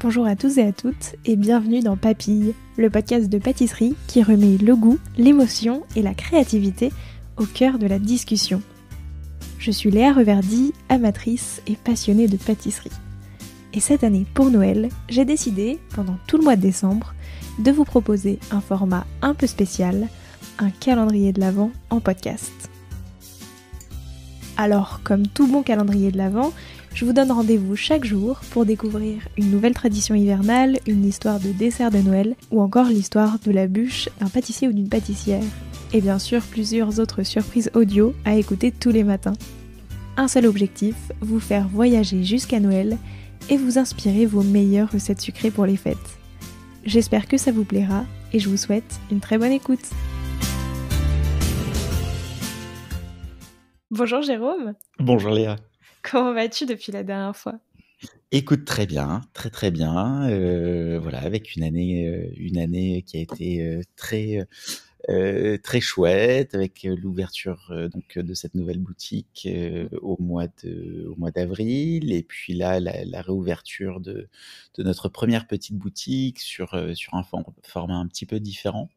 Bonjour à tous et à toutes et bienvenue dans Papille, le podcast de pâtisserie qui remet le goût, l'émotion et la créativité au cœur de la discussion. Je suis Léa Reverdy, amatrice et passionnée de pâtisserie. Et cette année, pour Noël, j'ai décidé, pendant tout le mois de décembre, de vous proposer un format un peu spécial, un calendrier de l'Avent en podcast. Alors, comme tout bon calendrier de l'Avent, je vous donne rendez-vous chaque jour pour découvrir une nouvelle tradition hivernale, une histoire de dessert de Noël ou encore l'histoire de la bûche d'un pâtissier ou d'une pâtissière. Et bien sûr plusieurs autres surprises audio à écouter tous les matins. Un seul objectif, vous faire voyager jusqu'à Noël et vous inspirer vos meilleures recettes sucrées pour les fêtes. J'espère que ça vous plaira et je vous souhaite une très bonne écoute. Bonjour Jérôme. Bonjour Léa. Comment vas-tu depuis la dernière fois Écoute, très bien, très très bien. Euh, voilà, avec une année, euh, une année qui a été euh, très très chouette avec l'ouverture donc de cette nouvelle boutique au mois de au mois d'avril et puis là la, réouverture de, de notre première petite boutique sur sur un format un petit peu différent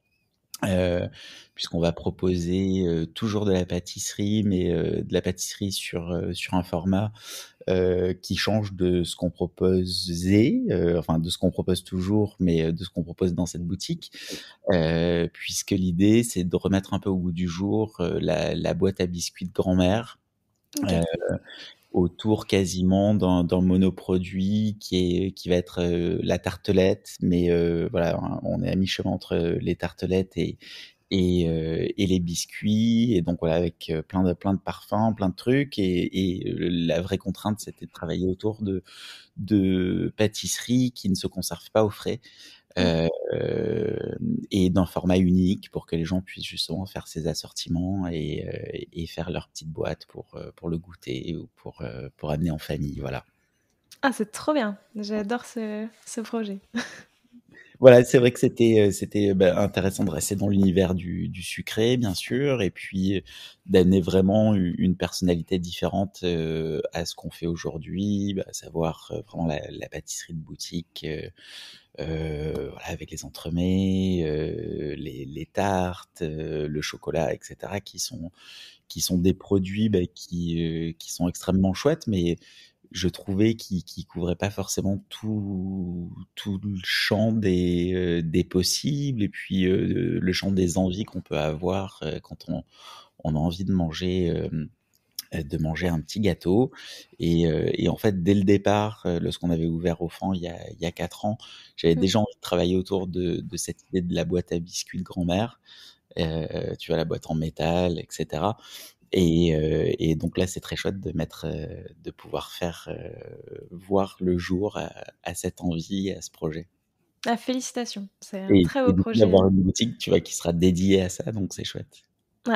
euh, puisqu'on va proposer euh, toujours de la pâtisserie, mais euh, de la pâtisserie sur, sur un format qui change de ce qu'on proposait, enfin de ce qu'on propose toujours, mais de ce qu'on propose dans cette boutique, puisque l'idée c'est de remettre un peu au goût du jour la, boîte à biscuits de grand-mère autour quasiment d'un monoproduit qui, est, qui va être euh, la tartelette. Mais euh, voilà, on est à mi-chemin entre euh, les tartelettes et, et, les biscuits. Et donc voilà, avec plein de, plein de parfums, plein de trucs. Et, la vraie contrainte, c'était de travailler autour de, de pâtisseries qui ne se conservent pas au frais. Mmh. Euh, et d'un format unique pour que les gens puissent justement faire ces assortiments et, euh, faire leur petite boîte pour, euh, pour le goûter ou pour, pour amener en famille. Voilà. Ah, c'est trop bien. J'adore ce, ce projet. voilà, c'est vrai que c'était euh, c'était euh, ben, intéressant de rester dans l'univers du, sucré, bien sûr, et puis euh, d'amener vraiment une personnalité différente à ce qu'on fait aujourd'hui, bah, à savoir vraiment la, pâtisserie de boutique, avec les entremets, les, les, tartes, le chocolat, etc., qui sont qui sont des produits bah, qui qui sont extrêmement chouettes, mais je trouvais qu'il qui couvrait pas forcément tout, le champ euh, des, possibles et puis euh, le champ des envies qu'on peut avoir euh, quand on, a envie de manger de manger un petit gâteau. Et, en fait, dès le départ, lorsqu'on avait ouvert au fond il y a, quatre ans, j'avais mmh. déjà envie de travailler autour de, cette idée de la boîte à biscuits de grand-mère. tu vois, la boîte en métal, etc. Euh, et, donc là, c'est très chouette de mettre, euh, de pouvoir faire euh, voir le jour à, cette envie, à ce projet. Ah, félicitations, c'est un très beau et projet. D'avoir une boutique, tu vois, qui sera dédiée à ça, donc c'est chouette.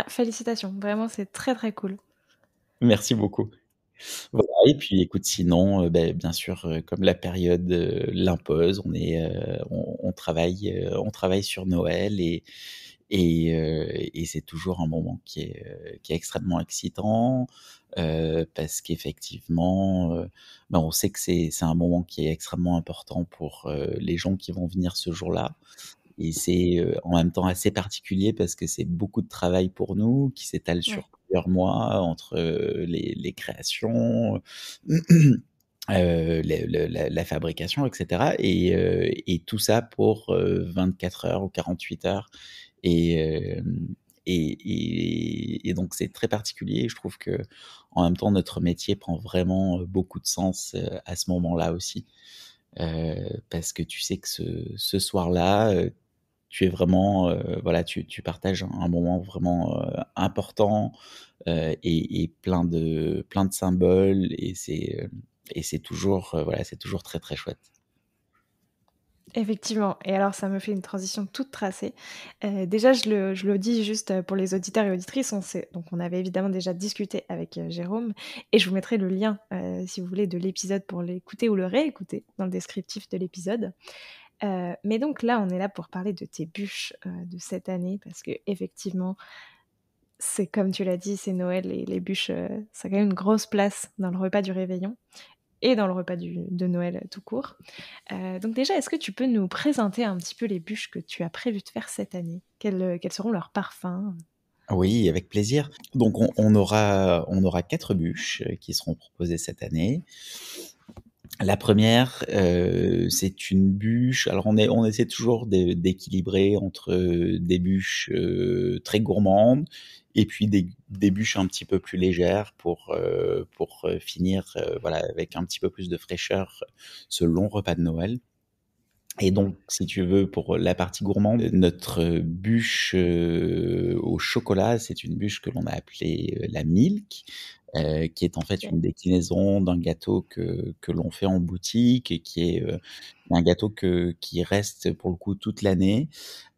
félicitations, vraiment, c'est très très cool. Merci beaucoup. Voilà, et puis écoute, sinon, ben, bien sûr, comme la période l'impose, on est, on travaille, on travaille sur Noël et, et, et c'est toujours un moment qui est, qui est extrêmement excitant parce qu'effectivement, ben on sait que c'est un moment qui est extrêmement important pour les gens qui vont venir ce jour-là. Et c'est en même temps assez particulier parce que c'est beaucoup de travail pour nous qui s'étale sur plusieurs mois entre les, les créations. Euh, la, la, fabrication, etc. Et, et, tout ça pour 24 heures ou 48 heures. Et, et, et, donc c'est très particulier. Je trouve que en même temps notre métier prend vraiment beaucoup de sens à ce moment-là aussi, parce que tu sais que ce, ce soir-là, tu es vraiment voilà, tu, tu, partages un moment vraiment important et, plein de plein de symboles et c'est et c'est toujours voilà, c'est toujours très très chouette. Effectivement. Et alors, ça me fait une transition toute tracée. Euh, déjà, je le, dis juste euh, pour les auditeurs et auditrices. On sait, donc, on avait évidemment déjà discuté avec euh, Jérôme et je vous mettrai le lien, si vous voulez, de l'épisode pour l'écouter ou le réécouter dans le descriptif de l'épisode. mais donc là, on est là pour parler de tes bûches de cette année parce que effectivement, c'est comme tu l'as dit, c'est Noël et les bûches, ça a quand même une grosse place dans le repas du réveillon et dans le repas de Noël tout court. Euh, donc déjà, est-ce que tu peux nous présenter un petit peu les bûches que tu as prévu de faire cette année quels, euh, quels, seront leurs parfums Oui, avec plaisir. Donc on, aura, on aura quatre bûches euh, qui seront proposées cette année. La première, c'est une bûche. Alors on, est, essaie toujours d'équilibrer entre des bûches très gourmandes et puis des, bûches un petit peu plus légères pour, euh, pour euh, finir euh, voilà, avec un petit peu plus de fraîcheur ce long repas de Noël. Et donc, si tu veux, pour la partie gourmande, notre bûche au chocolat, c'est une bûche que l'on a appelée la milk, euh, qui est en fait une déclinaison d'un gâteau que, que l'on fait en boutique et qui est euh, un gâteau que, qui reste pour le coup toute l'année.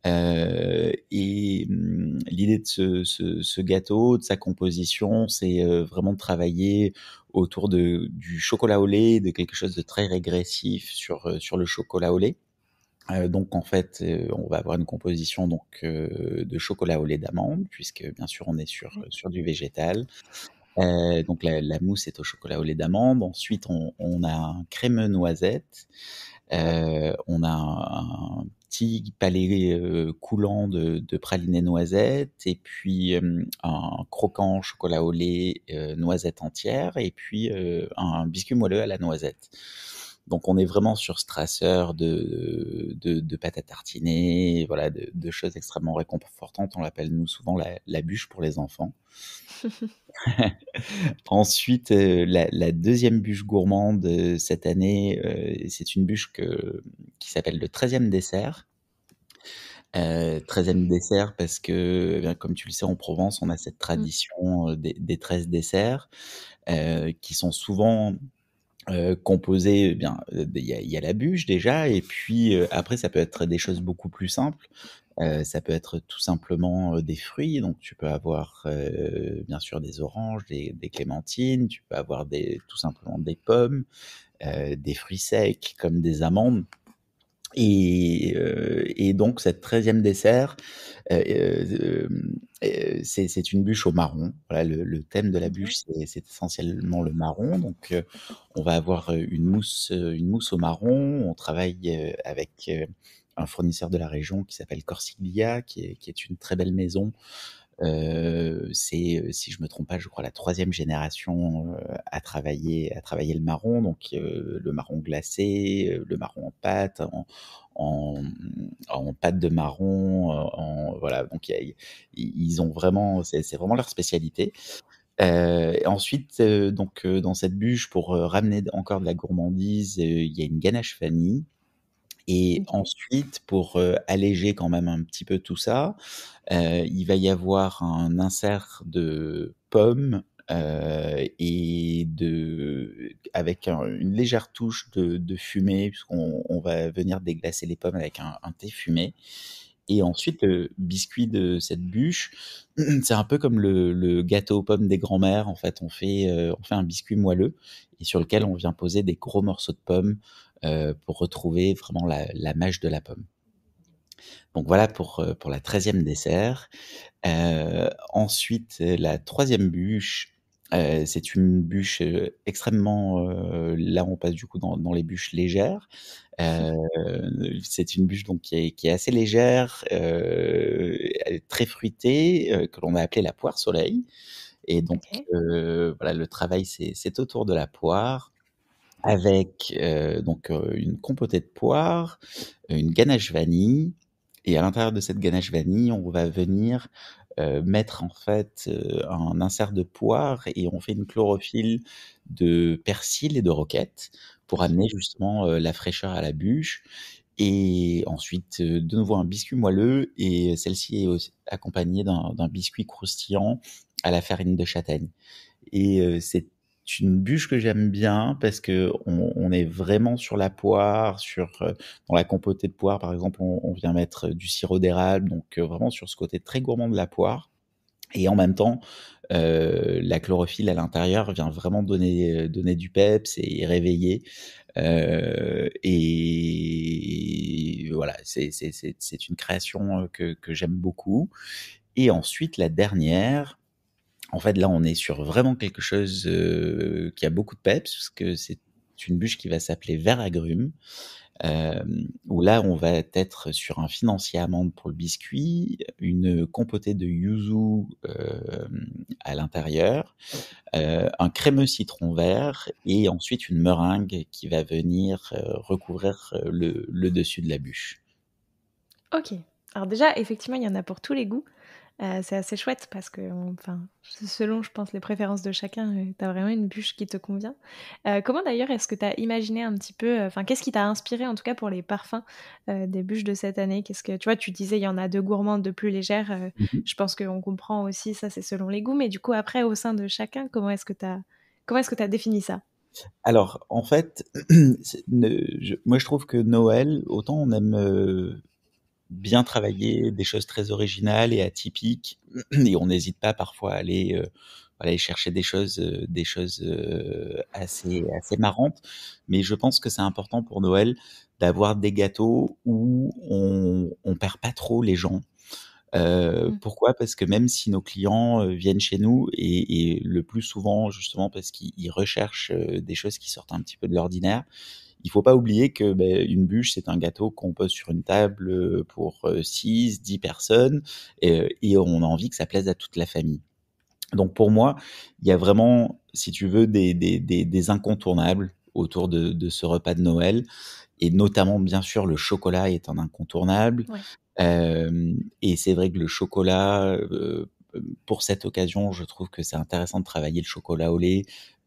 Euh, et mmh, l'idée de ce, gâteau, de sa composition, c'est vraiment de travailler autour de, du chocolat au lait, de quelque chose de très régressif sur, sur le chocolat au lait. donc en fait, on va avoir une composition donc de chocolat au lait d'amande, puisque bien sûr on est sur, mmh. sur du végétal, euh, donc la, mousse est au chocolat au lait d'amande. Ensuite, on, a un crémeux noisette. Euh, on a un, petit palais euh, coulant de, de praliné noisette et puis un croquant chocolat au lait noisette entière et puis un biscuit moelleux à la noisette. Donc on est vraiment sur ce traceur de, de, à tartiner, voilà, de, choses extrêmement réconfortantes. On l'appelle nous souvent la, bûche pour les enfants. Ensuite, euh, la, deuxième bûche gourmande euh, cette année, euh, c'est une bûche qui s'appelle le 13e dessert. Euh, 13e dessert parce que, eh comme tu le sais, en Provence, on a cette mmh. tradition des, des 13 desserts qui sont souvent euh, composé, eh bien, euh, il y, a, la bûche déjà, et puis euh, après, ça peut être des choses beaucoup plus simples. ça peut être tout simplement des fruits, donc tu peux avoir bien sûr des oranges, des, clémentines, tu peux avoir des, tout simplement des pommes, des fruits secs comme des amandes. Et, donc, cette 13e dessert c'est une bûche au marron. Voilà, le, thème de la mmh bûche, c'est essentiellement le marron. Donc, on va avoir une mousse, une mousse au marron. On travaille avec un fournisseur de la région qui s'appelle Corsiglia, qui qui est, une très belle maison c'est, si je me trompe pas, je crois la troisième génération à travailler, à travailler le marron, donc le marron glacé, le marron en pâte, en, en, pâte de marron, en, voilà. Donc ils ont vraiment, c'est, c'est vraiment leur spécialité. Euh, ensuite, donc dans cette bûche, pour ramener encore de la gourmandise, il y a une ganache famille et mmh ensuite, pour alléger quand même un petit peu tout ça, il va y avoir un insert de pommes et de, avec une légère touche de, fumée, puisqu'on va venir déglacer les pommes avec un, thé fumé. Et ensuite, le biscuit de cette bûche, c'est un peu comme le, gâteau aux pommes des grands-mères. En fait, on fait, on fait un biscuit moelleux et sur lequel on vient poser des gros morceaux de pommes euh, pour retrouver vraiment la, la mâche de la pomme. Donc voilà pour, euh, pour la treizième dessert. Euh, ensuite, la troisième bûche, c'est une bûche extrêmement... là, on passe du coup dans, les bûches légères. c'est une bûche donc, qui, est, assez légère, très fruitée, que l'on a appelée la poire soleil. Et donc, voilà, le travail, c'est autour de la poire avec euh, donc euh, une compotée de poire, une ganache vanille, et à l'intérieur de cette ganache vanille, on va venir euh, mettre en fait un insert de poire et on fait une chlorophylle de persil et de roquette pour amener justement la fraîcheur à la bûche. Et ensuite, de nouveau un biscuit moelleux et celle-ci est accompagnée d'un biscuit croustillant à la farine de châtaigne. Et c'est c'est une bûche que j'aime bien parce que on, est vraiment sur la poire, sur euh, dans la compotée de poire par exemple, on, vient mettre euh, du sirop d'érable, donc euh, vraiment sur ce côté très gourmand de la poire. Et en même temps, la chlorophylle à l'intérieur vient vraiment donner, donner du peps et réveiller. et voilà, c'est une création que, que j'aime beaucoup. Et ensuite, la dernière, en fait, là, on est sur vraiment quelque chose qui a beaucoup de peps, parce que c'est une bûche qui va s'appeler Vert Agrume, où là, on va être sur un financier amande pour le biscuit, une compotée de yuzu à l'intérieur, un crémeux citron vert, et ensuite une meringue qui va venir recouvrir le, le dessus de la bûche. Ok. Alors déjà, effectivement, il y en a pour tous les goûts. Euh, c'est assez chouette parce que, enfin, selon, je pense, les préférences de chacun, euh, tu as vraiment une bûche qui te convient. Euh, comment d'ailleurs est-ce que tu as imaginé un petit peu, enfin, qu'est-ce qui t'a inspiré en tout cas pour les parfums des bûches de cette année Qu'est-ce que, tu vois, tu disais, il y en a deux gourmandes, de plus légères. Mhm. Je pense qu'on comprend aussi, ça c'est selon les goûts, mais du coup, après, au sein de chacun, comment est-ce que tu as, est défini ça alors, en fait, moi je trouve que Noël, autant on aime bien travailler des choses très originales et atypiques. Et on n'hésite pas parfois à aller, euh, aller chercher des choses, euh, des choses euh, assez, assez marrantes. Mais je pense que c'est important pour Noël d'avoir des gâteaux où on, on perd pas trop les gens. Mmh. Pourquoi Parce que même si nos clients viennent chez nous et, le plus souvent justement parce qu'ils recherchent des choses qui sortent un petit peu de l'ordinaire, il faut pas oublier que ben, une bûche, c'est un gâteau qu'on pose sur une table euh, pour 6, euh, 10 personnes euh, et, on a envie que ça plaise à toute la famille. Donc pour moi, il y a vraiment, si tu veux, des, incontournables autour de, ce repas de Noël. Et notamment, bien sûr, le chocolat est un incontournable. et c'est vrai que le chocolat, pour cette occasion, je trouve que c'est intéressant de travailler le chocolat au lait,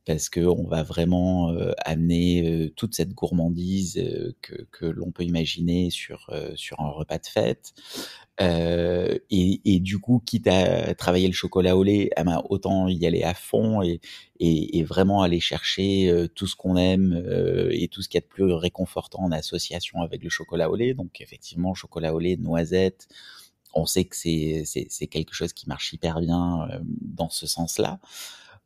parce qu'on va vraiment amener toute cette gourmandise que, l'on peut imaginer sur, sur un repas de fête. Et, du coup, quitte à travailler le chocolat au lait, ah ben, autant y aller à fond et, et vraiment aller chercher tout ce qu'on aime et tout ce qui est a de plus réconfortant en association avec le chocolat au lait. Donc effectivement, chocolat au lait, noisettes, on sait que c'est quelque chose qui marche hyper bien dans ce sens-là.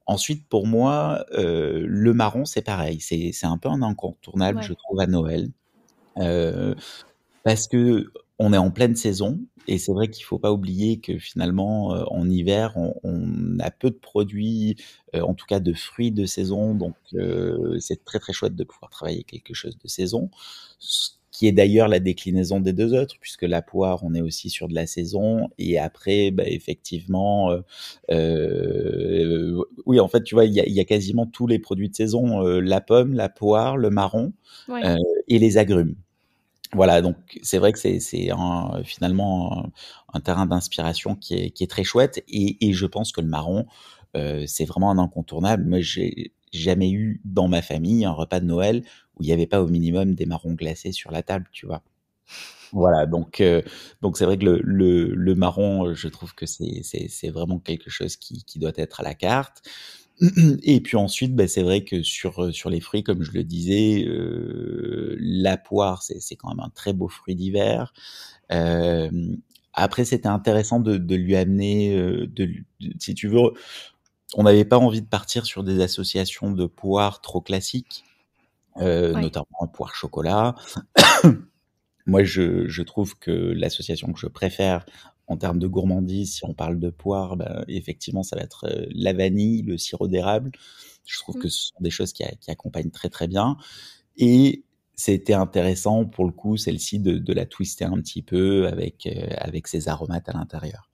Ensuite, pour moi, euh, le marron, c'est pareil. C'est un peu un incontournable, je trouve, à Noël. Euh, parce que on est en pleine saison et c'est vrai qu'il faut pas oublier que finalement euh, en hiver on, a peu de produits, en tout cas de fruits de saison, donc c'est très très chouette de pouvoir travailler quelque chose de saison qui est d'ailleurs la déclinaison des deux autres, puisque la poire, on est aussi sur de la saison, et après, bah, effectivement, euh, euh, oui, en fait, tu vois, il y a, quasiment tous les produits de saison, euh, la pomme, la poire, le marron, et les agrumes. Voilà, donc c'est vrai que c'est finalement un, terrain d'inspiration qui est, très chouette, et, je pense que le marron, c'est vraiment un incontournable. Moi, j'ai jamais eu dans ma famille un repas de Noël où il n'y avait pas au minimum des marrons glacés sur la table, tu vois. Voilà, donc euh, donc c'est vrai que le, le, marron, euh, je trouve que c'est vraiment quelque chose qui, qui, doit être à la carte. Et puis ensuite, bah, c'est vrai que sur, euh, sur les fruits, comme je le disais, la poire, c'est quand même un très beau fruit d'hiver. après, c'était intéressant de, de, lui amener, de, si tu veux, on n'avait pas envie de partir sur des associations de poires trop classiques. Euh, notamment poire chocolat. Moi, je, je, trouve que l'association que je préfère en termes de gourmandise, si on parle de poire, ben, effectivement, ça va être euh, la vanille, le sirop d'érable. Je trouve que mmh. ce sont des choses qui, qui accompagnent très très bien. Et c'était intéressant pour le coup, celle-ci, de, de, la twister un petit peu avec, euh, avec ses aromates à l'intérieur.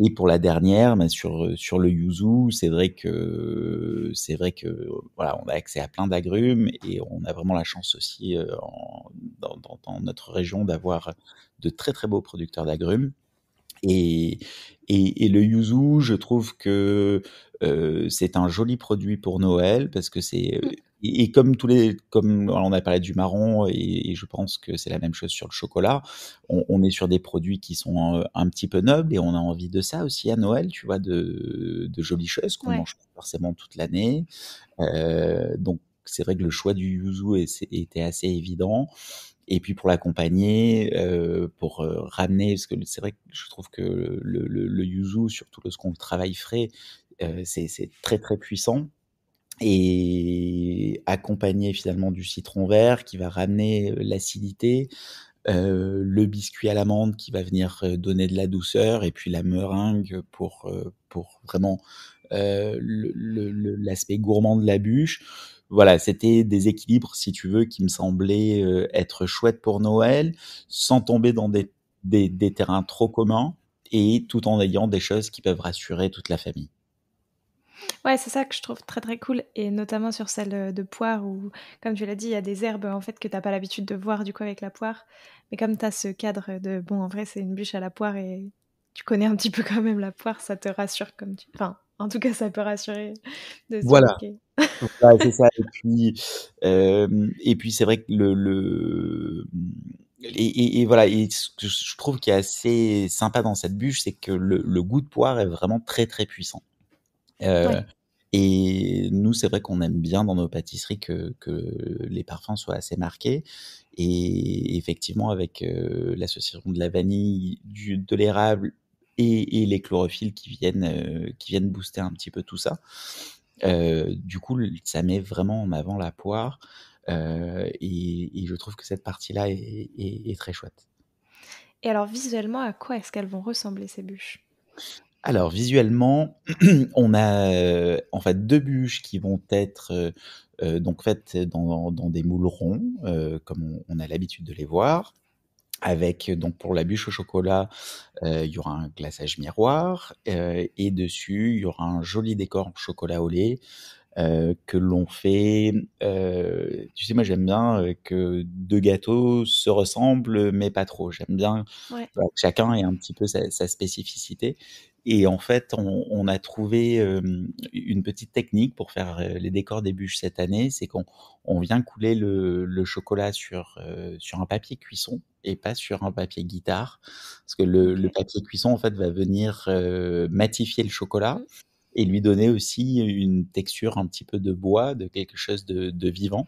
Et pour la dernière, ben, sur, euh, sur le yuzu, c'est vrai que c'est vrai que voilà, on a accès à plein d'agrumes et on a vraiment la chance aussi euh, en, dans, notre région d'avoir de très très beaux producteurs d'agrumes. Et, et, le yuzu, je trouve que euh, c'est un joli produit pour Noël parce que c'est mmh. et, comme tous les comme on a parlé du marron et, je pense que c'est la même chose sur le chocolat. On, est sur des produits qui sont un petit peu nobles et on a envie de ça aussi à Noël, tu vois, de, de jolies choses qu'on mange forcément toute l'année. Euh, donc c'est vrai que le choix du yuzu était assez évident et puis pour l'accompagner, euh, pour euh, ramener, parce que c'est vrai que je trouve que le, le, le yuzu, surtout lorsqu'on travaille frais, euh, c'est très très puissant. Et accompagner finalement du citron vert qui va ramener euh, l'acidité, euh, le biscuit à l'amande qui va venir donner de la douceur, et puis la meringue pour, pour vraiment l'aspect gourmand de la bûche voilà, c'était des équilibres, si tu veux, qui me semblaient euh, être chouettes pour Noël, sans tomber dans des, terrains trop communs et tout en ayant des choses qui peuvent rassurer toute la famille. Ouais, c'est ça que je trouve très très cool, et notamment sur celle euh, de poire où, comme tu l'as dit, il y a des herbes en fait que t'as pas l'habitude de voir du coup avec la poire. Mais comme tu as ce cadre de bon, en vrai, c'est une bûche à la poire et tu connais un petit peu quand même la poire, ça te rassure comme tu. Enfin, en tout cas, ça peut rassurer de Voilà c'est ça. Et puis, puis c'est vrai que le, le et, voilà. ce que je trouve qui est assez sympa dans cette bûche, c'est que le, goût de poire est vraiment très très puissant. Euh, et nous, c'est vrai qu'on aime bien dans nos pâtisseries que, les parfums soient assez marqués. Et effectivement, avec euh, l'association de la vanille, du, de l'érable et, les chlorophylles qui viennent, euh, qui viennent booster un petit peu tout ça. Euh, du coup, ça met vraiment en avant la poire. Euh, et, je trouve que cette partie-là est, très chouette. Et alors visuellement, à quoi est-ce qu'elles vont ressembler ces bûches alors visuellement, on a euh, en fait deux bûches qui vont être donc faites dans, des moules ronds, comme on a l'habitude de les voir avec euh, donc pour la bûche au chocolat, euh, il y aura un glaçage miroir euh, et dessus il y aura un joli décor chocolat au lait. que l'on fait. tu sais, moi j'aime bien que deux gâteaux se ressemblent, mais pas trop. J'aime bien que chacun ait un petit peu sa spécificité. Et en fait, on, on a trouvé une petite technique pour faire les décors des bûches cette année, c'est qu'on on vient couler le, le chocolat sur, sur un papier cuisson et pas sur un papier guitare, parce que le, le papier cuisson, en fait, va venir matifier le chocolat et lui donner aussi une texture un petit peu de bois, de quelque chose de, de vivant.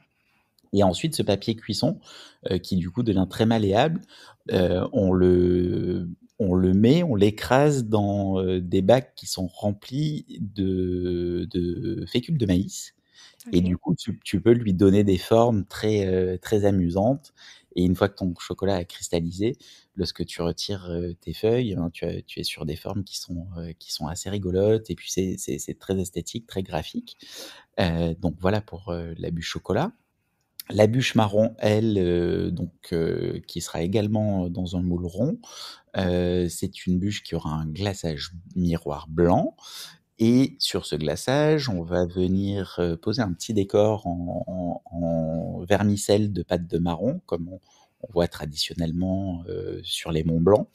Et ensuite, ce papier cuisson, qui du coup devient très malléable, on le on le met, on l'écrase dans des bacs qui sont remplis de, de fécule de maïs. Et du coup, tu, peux lui donner des formes très, très amusantes. Et une fois que ton chocolat a cristallisé, lorsque tu retires tes feuilles, hein, tu, es sur des formes qui sont, qui sont assez rigolotes. Et puis, c'est très esthétique, très graphique. donc, voilà pour la bûche chocolat. La bûche marron, elle, euh, donc, euh, qui sera également euh, dans un moule rond, c'est une bûche qui aura un glaçage miroir blanc. Et sur ce glaçage, on va venir poser un petit décor en, vermicelle de pâte de marron, comme on, voit traditionnellement sur les monts blancs.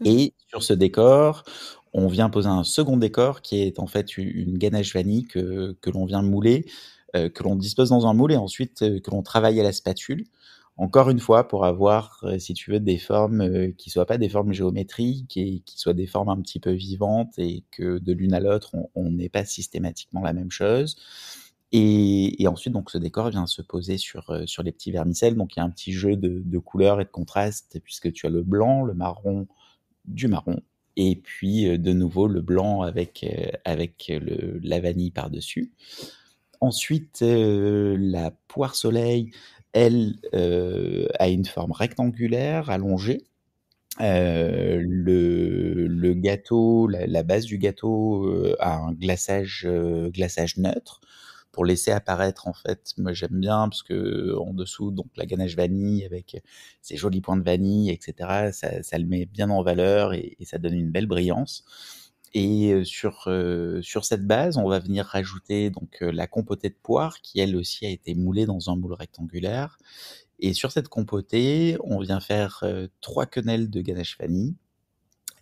Mmh. Et sur ce décor, on vient poser un second décor qui est en fait une ganache vanille que l'on vient mouler euh, que l'on dispose dans un moule et ensuite euh, que l'on travaille à la spatule. Encore une fois, pour avoir, euh, si tu veux, des formes qui soient pas des formes géométriques et qui soient des formes un petit peu vivantes et que de l'une à l'autre, on n'est pas systématiquement la même chose. Et, ensuite, donc, ce décor vient se poser sur, sur les petits vermicelles. Donc, il y a un petit jeu de, couleurs et de contrastes, puisque tu as le blanc, le marron, du marron, et puis de nouveau le blanc avec, avec la vanille par-dessus. Ensuite, euh, la poire soleil, elle, euh, a une forme rectangulaire, allongée. Euh, le, gâteau, la, base du gâteau a un glaçage, glaçage neutre pour laisser apparaître en fait. Moi j'aime bien parce que en dessous donc la ganache vanille avec ces jolis points de vanille, etc. Ça, le met bien en valeur et ça donne une belle brillance. Et sur, sur cette base, on va venir rajouter donc la compotée de poire qui elle aussi a été moulée dans un moule rectangulaire. Et sur cette compotée, on vient faire trois quenelles de ganache vanille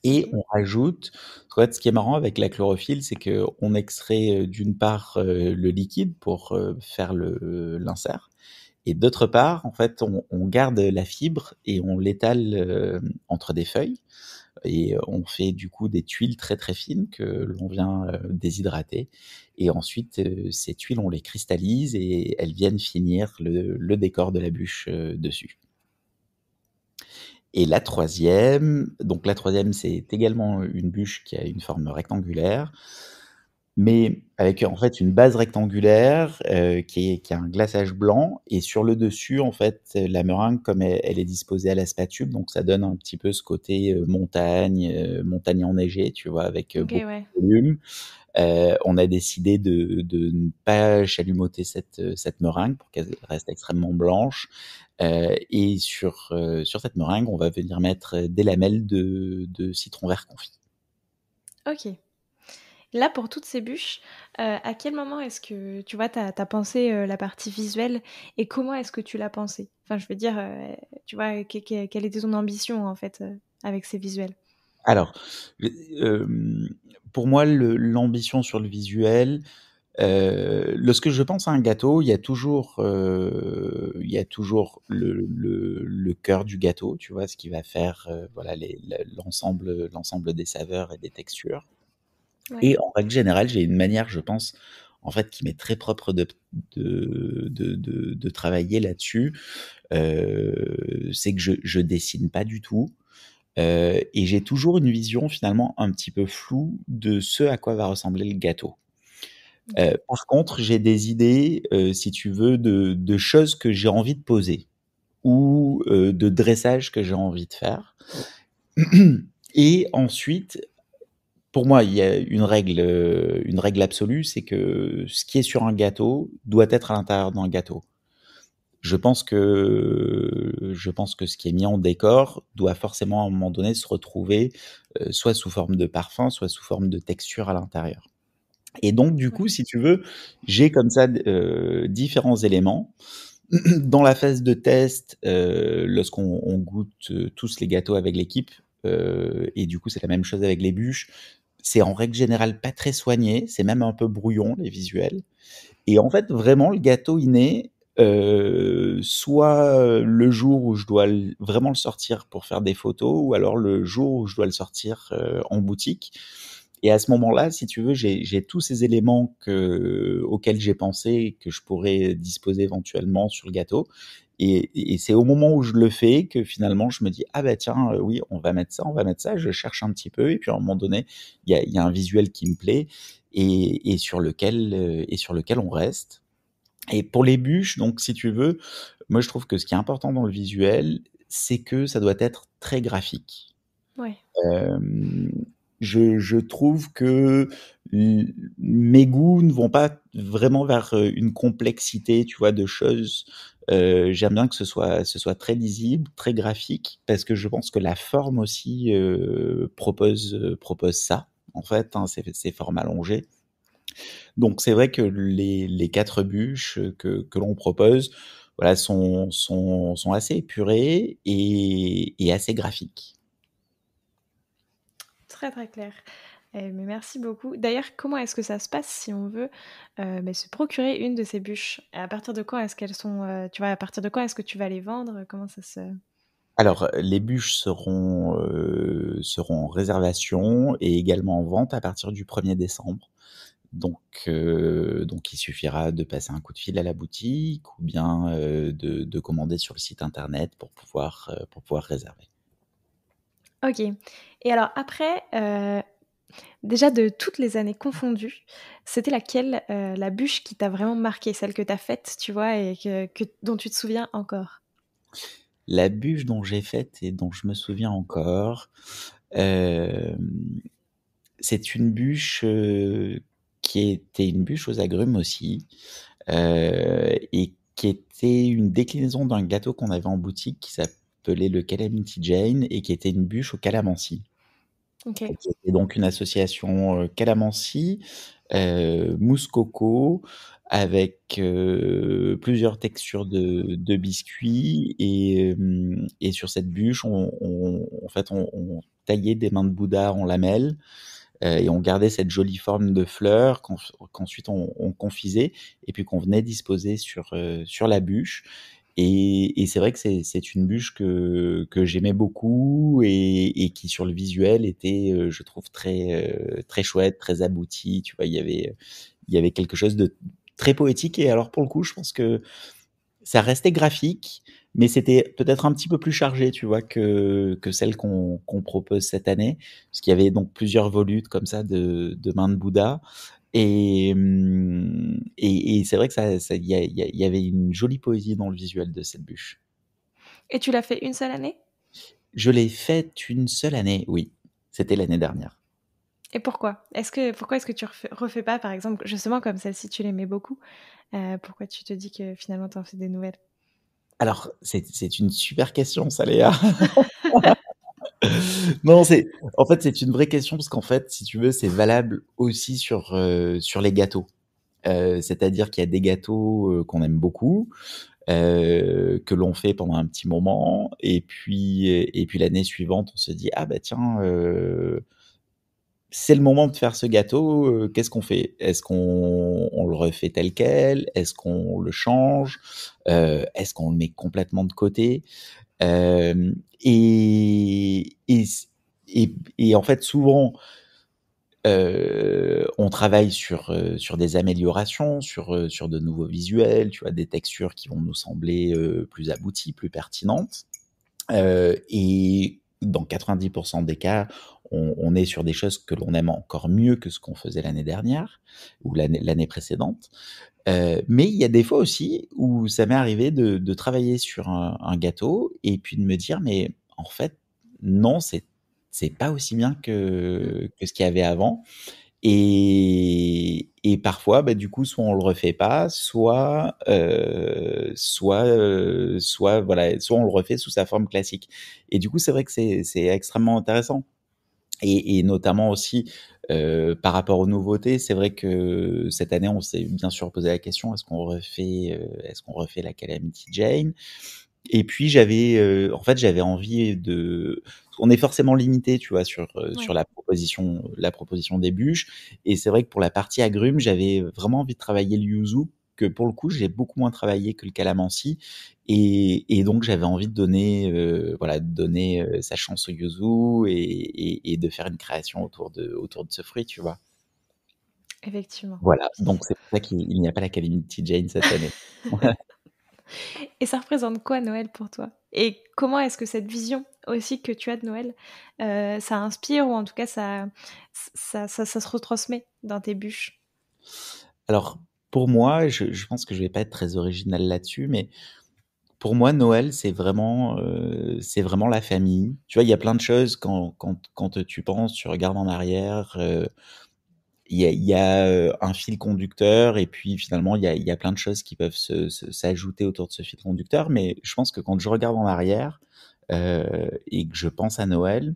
Et mmh. on rajoute, En fait, ce qui est marrant avec la chlorophylle, c'est qu'on extrait d'une part le liquide pour faire l'insert, et d'autre part, en fait, on, on, garde la fibre et on l'étale entre des feuilles et on fait du coup des tuiles très très fines que l'on vient déshydrater et ensuite ces tuiles on les cristallise et elles viennent finir le, décor de la bûche dessus. Et la troisième, donc la troisième, c'est également une bûche qui a une forme rectangulaire mais avec en fait une base rectangulaire euh, qui, a un glaçage blanc et sur le dessus en fait la meringue comme elle, est disposée à la spatule donc ça donne un petit peu ce côté euh, montagne euh, montagne enneigée tu vois avec beaucoup de volume on a décidé de, ne pas chalumoter cette, cette meringue pour qu'elle reste extrêmement blanche et sur, cette meringue on va venir mettre des lamelles de, citron vert confit ok Là, pour toutes ces bûches, euh, à quel moment est-ce que, tu vois, tu as pensé euh, la partie visuelle et comment est-ce que tu l'as pensé Enfin, je veux dire, euh, tu vois, quelle était ton ambition, en fait, avec ces visuels Alors, pour moi, l'ambition sur le visuel, lorsque je pense à un gâteau, il y a toujours, il y a toujours le, cœur du gâteau, tu vois, ce qui va faire l'ensemble l'ensemble des saveurs et des textures. Et en règle générale, j'ai une manière, je pense, en fait, qui m'est très propre de, de, travailler là-dessus. Euh, c'est que je, je dessine pas du tout. Euh, et j'ai toujours une vision finalement un petit peu floue de ce à quoi va ressembler le gâteau. Euh, par contre, j'ai des idées, si tu veux, de, choses que j'ai envie de poser ou de dressage que j'ai envie de faire. Et ensuite, pour moi, il y a une règle, euh, une règle absolue, c'est que ce qui est sur un gâteau doit être à l'intérieur d'un gâteau. Je pense que je pense que ce qui est mis en décor doit forcément à un moment donné se retrouver euh, soit sous forme de parfum, soit sous forme de texture à l'intérieur. Et donc du coup, si tu veux, j'ai comme ça euh, différents éléments dans la phase de test, lorsqu'on goûte tous les gâteaux avec l'équipe, et du coup c'est la même chose avec les bûches, c'est en règle générale pas très soigné, c'est même un peu brouillon les visuels. Et en fait, vraiment, le gâteau il euh, soit euh, le jour où je dois vraiment le sortir pour faire des photos, ou alors le jour où je dois le sortir euh, en boutique. Et à ce moment-là, si tu veux, j'ai tous ces éléments auxquels j'ai pensé que je pourrais disposer éventuellement sur le gâteau. Et, c'est au moment où je le fais que finalement je me dis ah bah tiens euh, oui on va mettre ça on va mettre ça je cherche un petit peu et puis à un moment donné il y, a, un visuel qui me plaît et, sur lequel euh, et sur lequel on reste et pour les bûches donc si tu veux moi je trouve que ce qui est important dans le visuel c'est que ça doit être très graphique ouais. Euh, je, je, trouve que mes goûts ne vont pas vraiment vers une complexité, tu vois, de choses euh, j'aime bien que ce soit, très lisible, très graphique, parce que je pense que la forme aussi euh, propose, euh, propose ça, en fait, hein, ces, formes allongées. Donc c'est vrai que les, quatre bûches que, l'on propose sont, assez épurées et, et assez graphiques. Très très clair. Eh, mais merci beaucoup. D'ailleurs, comment est-ce que ça se passe si on veut euh, ben, se procurer une de ces bûches À partir de quand est-ce qu'elles sont euh, Tu vois, à partir de quand est-ce que tu vas les vendre Comment ça se alors, euh, les bûches seront, seront en réservation et également en vente à partir du 1er décembre. Donc, donc, il suffira de passer un coup de fil à la boutique ou bien de, commander sur le site internet pour pouvoir, pour pouvoir réserver. Ok. Et alors après, Déjà, de toutes les années confondues, c'était laquelle euh, la bûche qui t'a vraiment marqué, celle que t'as faite, tu vois, et que, dont tu te souviens encore La bûche dont j'ai faite et dont je me souviens encore, euh, c'est une bûche euh, qui était une bûche aux agrumes aussi, et qui était une déclinaison d'un gâteau qu'on avait en boutique qui s'appelait le Calamity Jane, et qui était une bûche aux calamansies c'était donc une association euh, Calamansi, euh, Mousse Coco, avec euh, plusieurs textures de, biscuits et, sur cette bûche, on, en fait, on, taillait des mains de Bouddha en lamelles et on gardait cette jolie forme de fleur qu'ensuite on, confisait et puis qu'on venait disposer sur, sur la bûche. Et, et c'est vrai que c'est une bûche que, que j'aimais beaucoup et, et, qui sur le visuel était, euh, je trouve, très euh, très chouette, très aboutie. Tu vois, il y avait il y avait quelque chose de très poétique. Et alors pour le coup, je pense que ça restait graphique, mais c'était peut-être un petit peu plus chargé, tu vois, que, que celle qu'on propose cette année, parce qu'il y avait donc plusieurs volutes comme ça de, de main de Bouddha, Mmh, et, et, c'est vrai que ça, il y, avait une jolie poésie dans le visuel de cette bûche. Et tu l'as fait une seule année Je l'ai fait une seule année, oui. C'était l'année dernière. Et pourquoi Est-ce que pourquoi est-ce que tu refais, refais pas, par exemple, justement comme celle-ci, tu l'aimais beaucoup euh, Pourquoi tu te dis que finalement tu en fais des nouvelles Alors c'est une super question, ça, Léa. non, c'est en fait c'est une vraie question parce qu'en fait, si tu veux, c'est valable aussi sur euh, sur les gâteaux. Euh, c'est-à-dire qu'il y a des gâteaux euh, qu'on aime beaucoup, que l'on fait pendant un petit moment, et puis puis l'année suivante, on se dit ah bah tiens. c'est le moment de faire ce gâteau. Qu'est-ce qu'on fait Est-ce qu'on on le refait tel quel Est-ce qu'on le change Est-ce qu'on le met complètement de côté euh, et, et, et, en fait, souvent, euh, on travaille sur, euh, sur des améliorations, sur, sur de nouveaux visuels, tu vois, des textures qui vont nous sembler plus abouties, plus pertinentes. et dans 90% des cas, on, est sur des choses que l'on aime encore mieux que ce qu'on faisait l'année dernière ou l'année précédente. Euh, mais il y a des fois aussi où ça m'est arrivé de, travailler sur un, gâteau et puis de me dire, mais en fait, non, c'est c'est pas aussi bien que, ce qu'il y avait avant. Et, parfois, bah, du coup, soit on le refait pas, soit, euh, soit, euh, soit, voilà, soit on le refait sous sa forme classique. Et du coup, c'est vrai que c'est extrêmement intéressant et, et, notamment aussi euh, par rapport aux nouveautés, c'est vrai que cette année, on s'est bien sûr posé la question est-ce qu'on refait, euh, est-ce qu'on refait la Calamity Jane Et puis j'avais, euh, en fait, j'avais envie de. On est forcément limité, tu vois, sur euh, sur la proposition, la proposition des bûches. Et c'est vrai que pour la partie agrumes, j'avais vraiment envie de travailler le yuzu que pour le coup, j'ai beaucoup moins travaillé que le calamansi. Et, donc, j'avais envie de donner, euh, voilà, donner euh, sa chance au yuzu et, de faire une création autour de, autour de ce fruit, tu vois. Effectivement. Voilà, donc c'est pour ça qu'il n'y a pas la de Jane cette année. et ça représente quoi Noël pour toi Et comment est-ce que cette vision aussi que tu as de Noël, euh, ça inspire ou en tout cas ça ça, ça, se retransmet dans tes bûches Alors, pour moi, je, pense que je vais pas être très original là-dessus, mais pour moi, Noël, c'est vraiment, euh, c'est vraiment la famille. Tu vois, il y a plein de choses quand, quand, quand tu penses, tu regardes en arrière. Euh, il y a, euh, un fil conducteur et puis finalement il y a, y a, plein de choses qui peuvent s'ajouter autour de ce fil conducteur mais je pense que quand je regarde en arrière et que je pense à Noël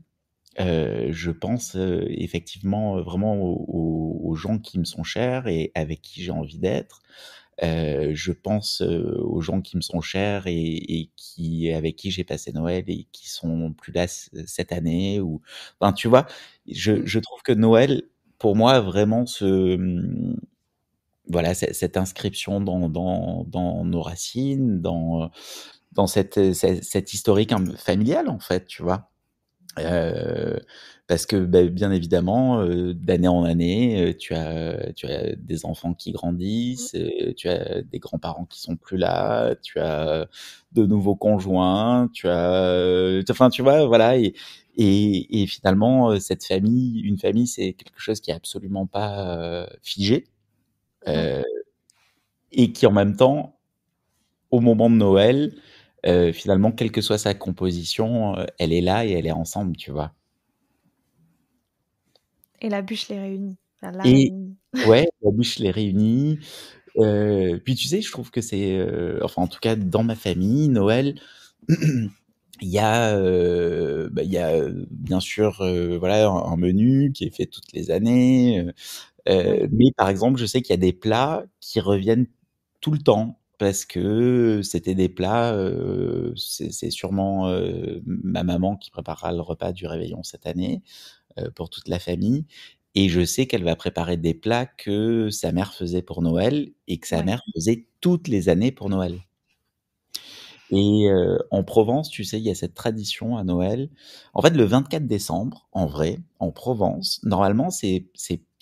euh, je pense euh, effectivement euh, vraiment aux, gens qui me sont chers et avec qui j'ai envie d'être. Euh, je pense aux gens qui me sont chers et, et qui avec qui j'ai passé Noël et qui sont plus là cette année ou enfin tu vois je, je trouve que Noël pour moi vraiment ce hum, voilà cette inscription dans, dans, dans nos racines dans dans cette, cette, cette historique hein, familiale en fait tu vois euh, parce que bah, bien évidemment, euh, d'année en année, euh, tu, as, tu as des enfants qui mmh. grandissent, tu as des grands-parents qui sont plus là, tu as de nouveaux conjoints, tu as, enfin tu vois, voilà. Et, et, finalement, cette famille, une famille, c'est quelque chose qui est absolument pas figé et qui en même temps, au moment de Noël, euh, finalement, quelle que soit sa composition, euh, elle est là et elle est ensemble, tu vois. Et la bûche les réunit. oui, la ouais, la bûche les réunit. Euh, puis tu sais, je trouve que c'est, enfin en tout cas dans ma famille, Noël, il y a, bah, il y bien sûr, voilà, un, un, menu qui est fait toutes les années. mais par exemple, je sais qu'il y a des plats qui reviennent tout le temps parce que c'était des plats, c'est sûrement ma maman qui préparera le repas du réveillon cette année pour toute la famille. Et je sais qu'elle va préparer des plats que sa mère faisait pour Noël et que sa mère faisait toutes les années pour Noël. Et en Provence, tu sais, il y a cette tradition à Noël. En fait, le 24 décembre, en vrai, en Provence, normalement, c'est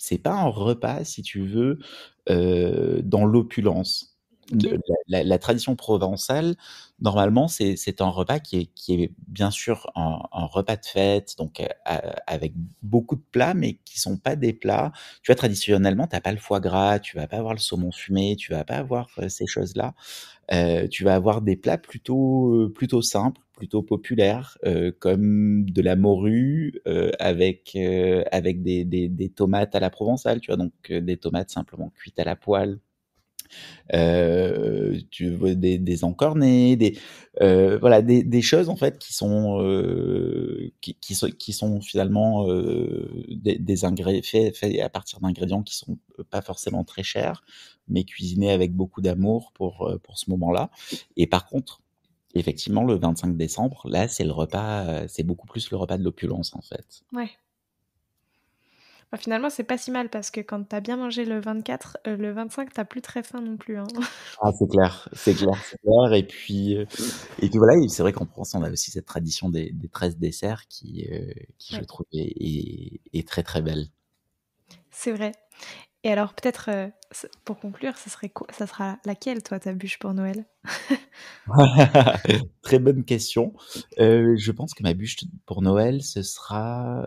c'est pas un repas, si tu veux, dans l'opulence Mmh. La, tradition provençale, normalement, c'est un repas qui est, bien sûr un, repas de fête, donc euh, avec beaucoup de plats, mais qui sont pas des plats. Tu vois, traditionnellement, tu n'as pas le foie gras, tu vas pas avoir le saumon fumé, tu vas pas avoir euh, ces choses-là. Euh, tu vas avoir des plats plutôt, simples, plutôt populaires, comme de la morue avec, des, des, tomates à la provençale, tu vois, donc des tomates simplement cuites à la poêle euh, des, encornés, des euh, voilà des, choses en fait qui sont euh, qui, sont finalement des, ingrédients faits, à partir d'ingrédients qui sont pas forcément très chers, mais cuisinés avec beaucoup d'amour pour pour ce moment-là. Et par contre, effectivement, le 25 décembre, là, c'est le repas, c'est beaucoup plus le repas de l'opulence en fait. Ouais. Enfin, finalement, c'est pas si mal parce que quand t'as bien mangé le 24, euh, le 25, t'as plus très faim non plus. Hein. Ah, c'est clair, c'est clair, c'est Et puis, euh, et puis voilà, c'est vrai qu'en France, on a aussi cette tradition des, des 13 desserts qui, euh, je trouve, est, très très belle. C'est vrai. Et alors, peut-être pour conclure, ça, serait ça sera laquelle, toi, ta bûche pour Noël Très bonne question. je pense que ma bûche pour Noël, ce sera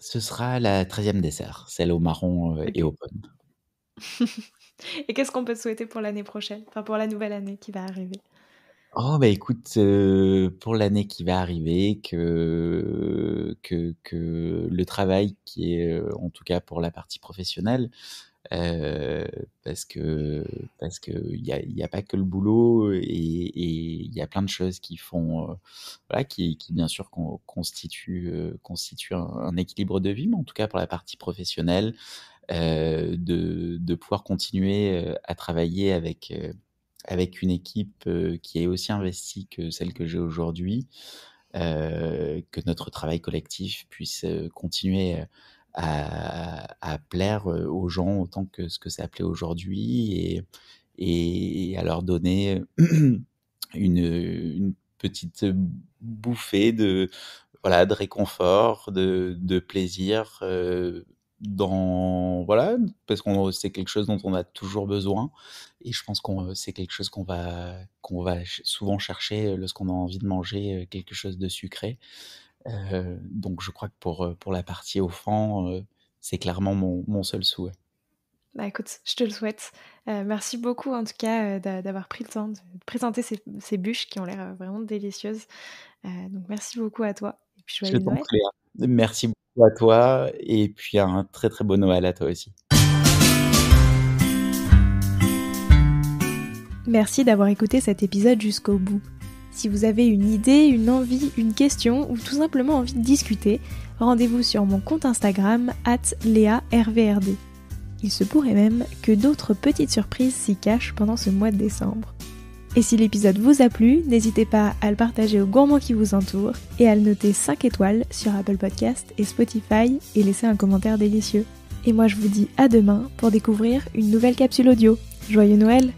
ce sera la 13 dessert, celle au marron euh, et au pomme. et qu'est-ce qu'on peut souhaiter pour l'année prochaine, enfin pour la nouvelle année qui va arriver Oh bah écoute, euh, pour l'année qui va arriver, que, que, que, le travail qui est, euh, en tout cas pour la partie professionnelle, euh, parce que parce que il y a, pas que le boulot et il y a plein de choses qui font euh, voilà qui, bien sûr constituent euh, un, équilibre de vie mais en tout cas pour la partie professionnelle de, de pouvoir continuer à travailler avec avec une équipe qui est aussi investie que celle que j'ai aujourd'hui que notre travail collectif puisse continuer à à, plaire euh, aux gens autant que ce que c'est appelé aujourd'hui et, et, à leur donner une, petite bouffée de voilà de réconfort, de, plaisir euh, dans voilà parce qu'on c'est quelque chose dont on a toujours besoin et je pense qu'on c'est quelque chose qu'on va qu'on va souvent chercher euh, lorsqu'on a envie de manger quelque chose de sucré euh, donc je crois que pour, euh, pour la partie offrant, euh, c'est clairement mon, mon seul souhait. Bah écoute, je te le souhaite. merci beaucoup en tout cas d'avoir pris le temps de présenter ces, ces bûches qui ont l'air vraiment délicieuses. donc merci beaucoup à toi. je hein. Merci beaucoup à toi et puis un très très bon Noël à toi aussi. Merci d'avoir écouté cet épisode jusqu'au bout. Si vous avez une idée, une envie, une question ou tout simplement envie de discuter, rendez-vous sur mon compte Instagram @lea_rvrd. Il se pourrait même que d'autres petites surprises s'y cachent pendant ce mois de décembre. Et si l'épisode vous a plu, n'hésitez pas à le partager aux gourmands qui vous entourent et à le noter 5 étoiles sur Apple Podcast et Spotify et laisser un commentaire délicieux. Et moi je vous dis à demain pour découvrir une nouvelle capsule audio. Joyeux Noël